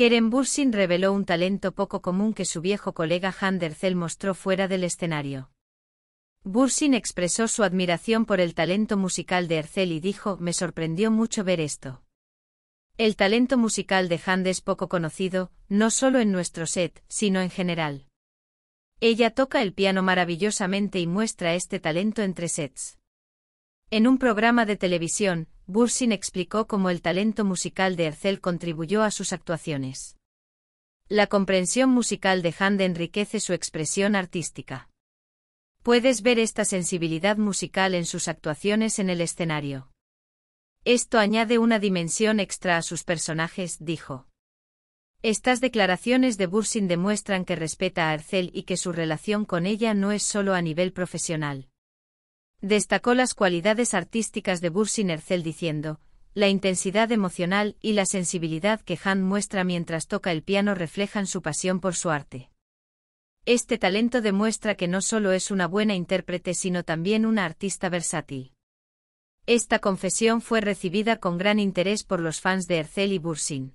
Keren Bursin reveló un talento poco común que su viejo colega Ercel mostró fuera del escenario. Bursin expresó su admiración por el talento musical de Ercel y dijo, me sorprendió mucho ver esto. El talento musical de Hand es poco conocido, no solo en nuestro set, sino en general. Ella toca el piano maravillosamente y muestra este talento entre sets. En un programa de televisión, Bursin explicó cómo el talento musical de Ercel contribuyó a sus actuaciones. La comprensión musical de Hande enriquece su expresión artística. Puedes ver esta sensibilidad musical en sus actuaciones en el escenario. Esto añade una dimensión extra a sus personajes, dijo. Estas declaraciones de Bursin demuestran que respeta a Arcel y que su relación con ella no es solo a nivel profesional. Destacó las cualidades artísticas de Bursin Ercel diciendo, la intensidad emocional y la sensibilidad que Han muestra mientras toca el piano reflejan su pasión por su arte. Este talento demuestra que no solo es una buena intérprete sino también una artista versátil. Esta confesión fue recibida con gran interés por los fans de Ercel y Bursin.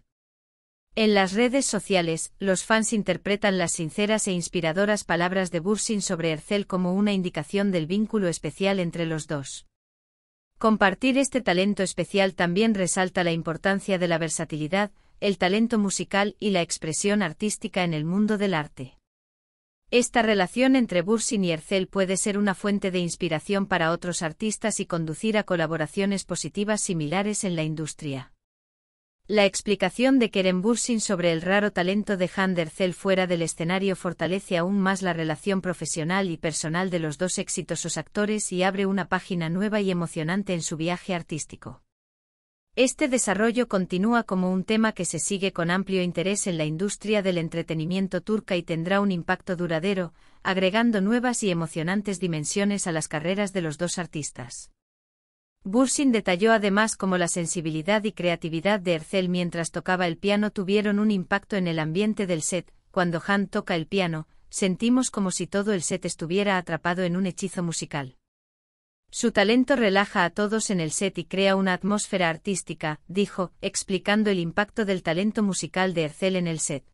En las redes sociales, los fans interpretan las sinceras e inspiradoras palabras de Bursin sobre Ercel como una indicación del vínculo especial entre los dos. Compartir este talento especial también resalta la importancia de la versatilidad, el talento musical y la expresión artística en el mundo del arte. Esta relación entre Bursin y Ercel puede ser una fuente de inspiración para otros artistas y conducir a colaboraciones positivas similares en la industria. La explicación de Keren Bursin sobre el raro talento de Handercel fuera del escenario fortalece aún más la relación profesional y personal de los dos exitosos actores y abre una página nueva y emocionante en su viaje artístico. Este desarrollo continúa como un tema que se sigue con amplio interés en la industria del entretenimiento turca y tendrá un impacto duradero, agregando nuevas y emocionantes dimensiones a las carreras de los dos artistas. Bursin detalló además cómo la sensibilidad y creatividad de Ercel mientras tocaba el piano tuvieron un impacto en el ambiente del set. Cuando Han toca el piano, sentimos como si todo el set estuviera atrapado en un hechizo musical. Su talento relaja a todos en el set y crea una atmósfera artística, dijo, explicando el impacto del talento musical de Ercel en el set.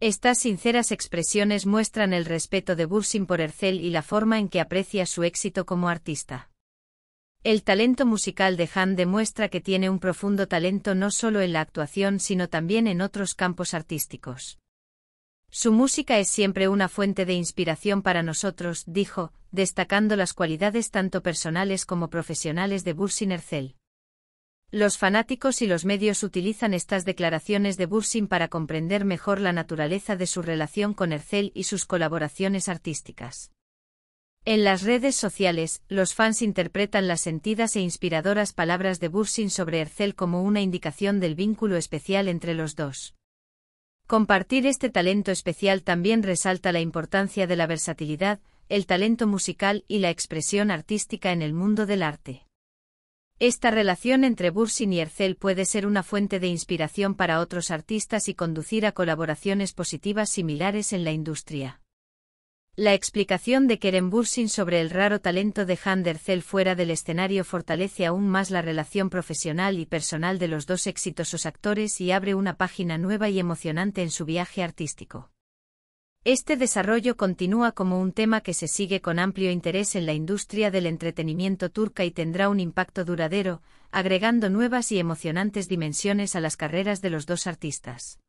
Estas sinceras expresiones muestran el respeto de Bursin por Ercel y la forma en que aprecia su éxito como artista. El talento musical de Han demuestra que tiene un profundo talento no solo en la actuación sino también en otros campos artísticos. Su música es siempre una fuente de inspiración para nosotros, dijo, destacando las cualidades tanto personales como profesionales de Bursin Ercel. Los fanáticos y los medios utilizan estas declaraciones de Bursin para comprender mejor la naturaleza de su relación con Ercel y sus colaboraciones artísticas. En las redes sociales, los fans interpretan las sentidas e inspiradoras palabras de Bursin sobre Ercel como una indicación del vínculo especial entre los dos. Compartir este talento especial también resalta la importancia de la versatilidad, el talento musical y la expresión artística en el mundo del arte. Esta relación entre Bursin y Ercel puede ser una fuente de inspiración para otros artistas y conducir a colaboraciones positivas similares en la industria. La explicación de Keren Bursin sobre el raro talento de Handercel fuera del escenario fortalece aún más la relación profesional y personal de los dos exitosos actores y abre una página nueva y emocionante en su viaje artístico. Este desarrollo continúa como un tema que se sigue con amplio interés en la industria del entretenimiento turca y tendrá un impacto duradero, agregando nuevas y emocionantes dimensiones a las carreras de los dos artistas.